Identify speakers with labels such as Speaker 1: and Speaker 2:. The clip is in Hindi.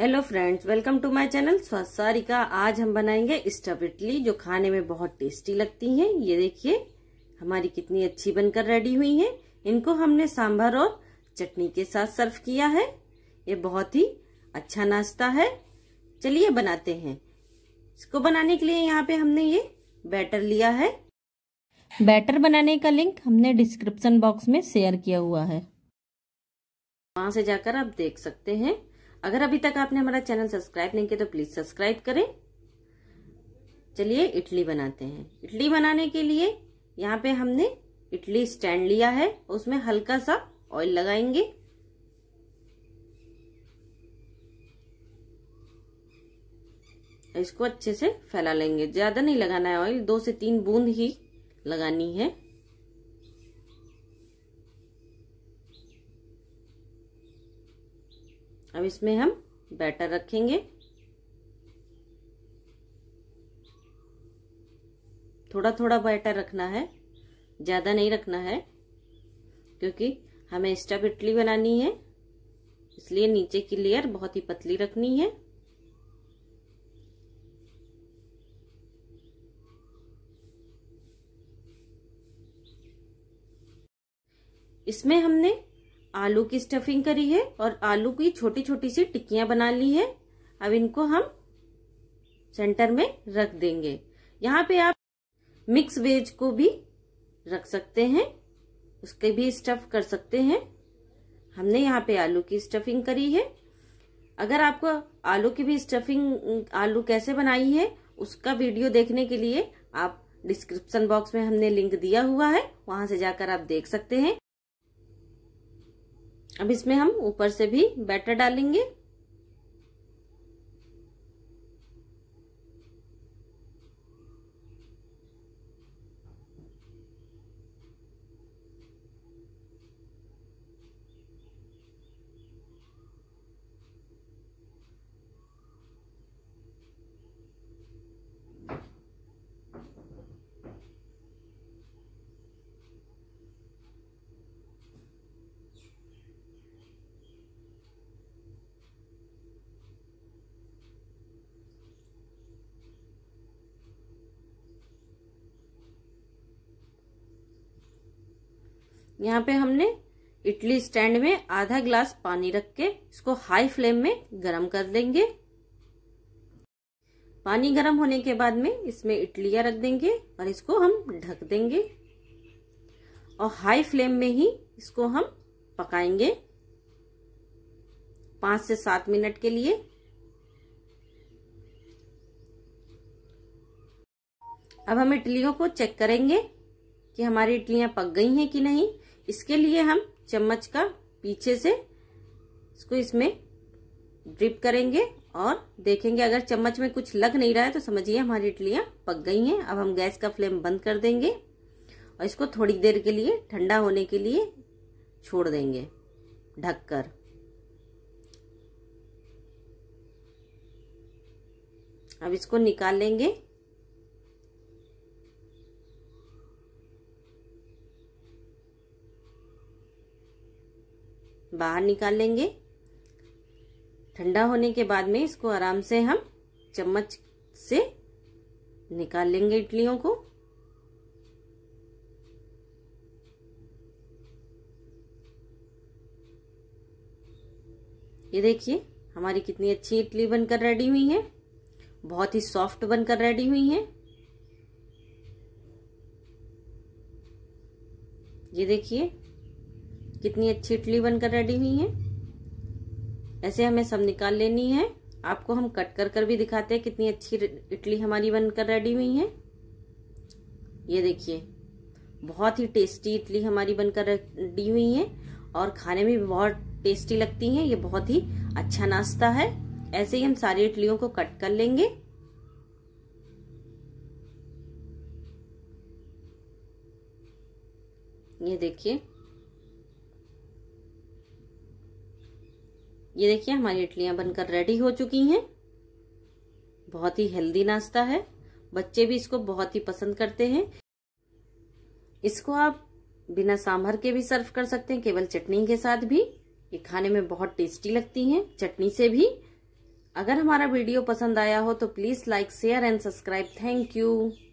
Speaker 1: hello friends welcome to my channel Sarika आज हम बनाएंगे स्टफ इडली जो खाने में बहुत टेस्टी लगती है ये देखिए हमारी कितनी अच्छी बनकर रेडी हुई है इनको हमने सांभर और चटनी के साथ सर्व किया है ये बहुत ही अच्छा नाश्ता है चलिए बनाते हैं इसको बनाने के लिए यहाँ पे हमने ये बैटर लिया है बैटर बनाने का लिंक हमने डिस्क्रिप्शन बॉक्स में शेयर किया हुआ है वहां से जाकर आप देख सकते हैं अगर अभी तक आपने हमारा चैनल सब्सक्राइब नहीं किया तो प्लीज सब्सक्राइब करें चलिए इडली बनाते हैं इडली बनाने के लिए यहाँ पे हमने इडली स्टैंड लिया है उसमें हल्का सा ऑयल लगाएंगे इसको अच्छे से फैला लेंगे ज्यादा नहीं लगाना है ऑयल दो से तीन बूंद ही लगानी है अब इसमें हम बैटर रखेंगे थोड़ा थोड़ा बैटर रखना है ज़्यादा नहीं रखना है क्योंकि हमें स्टफ इडली बनानी है इसलिए नीचे की लेयर बहुत ही पतली रखनी है इसमें हमने आलू की स्टफिंग करी है और आलू की छोटी छोटी सी टिक्कियां बना ली है अब इनको हम सेंटर में रख देंगे यहाँ पे आप मिक्स वेज को भी रख सकते हैं उसके भी स्टफ कर सकते हैं हमने यहाँ पे आलू की स्टफिंग करी है अगर आपको आलू की भी स्टफिंग आलू कैसे बनाई है उसका वीडियो देखने के लिए आप डिस्क्रिप्शन बॉक्स में हमने लिंक दिया हुआ है वहां से जाकर आप देख सकते हैं अब इसमें हम ऊपर से भी बैटर डालेंगे यहाँ पे हमने इडली स्टैंड में आधा ग्लास पानी रख के इसको हाई फ्लेम में गरम कर देंगे पानी गरम होने के बाद में इसमें इडलियां रख देंगे और इसको हम ढक देंगे और हाई फ्लेम में ही इसको हम पकाएंगे पांच से सात मिनट के लिए अब हम इडलियों को चेक करेंगे कि हमारी इडलियां पक गई हैं कि नहीं इसके लिए हम चम्मच का पीछे से इसको इसमें ड्रिप करेंगे और देखेंगे अगर चम्मच में कुछ लग नहीं रहा है तो समझिए हमारी इडलियाँ पक गई हैं अब हम गैस का फ्लेम बंद कर देंगे और इसको थोड़ी देर के लिए ठंडा होने के लिए छोड़ देंगे ढककर अब इसको निकाल लेंगे बाहर निकाल लेंगे ठंडा होने के बाद में इसको आराम से हम चम्मच से निकाल लेंगे इडलियों को ये देखिए हमारी कितनी अच्छी इडली बनकर रेडी हुई है बहुत ही सॉफ्ट बनकर रेडी हुई है ये देखिए कितनी अच्छी इडली बनकर रेडी हुई है ऐसे हमें सब निकाल लेनी है आपको हम कट कर कर भी दिखाते हैं कितनी अच्छी इडली हमारी बनकर रेडी हुई है ये देखिए बहुत ही टेस्टी इडली हमारी बनकर रेडी हुई है और खाने में भी बहुत टेस्टी लगती हैं ये बहुत ही अच्छा नाश्ता है ऐसे ही हम सारी इडलियों को कट कर लेंगे ये देखिए ये देखिए हमारी इडलियाँ बनकर रेडी हो चुकी हैं बहुत ही हेल्दी नाश्ता है बच्चे भी इसको बहुत ही पसंद करते हैं इसको आप बिना सांभर के भी सर्व कर सकते हैं केवल चटनी के साथ भी ये खाने में बहुत टेस्टी लगती हैं चटनी से भी अगर हमारा वीडियो पसंद आया हो तो please like share and subscribe thank you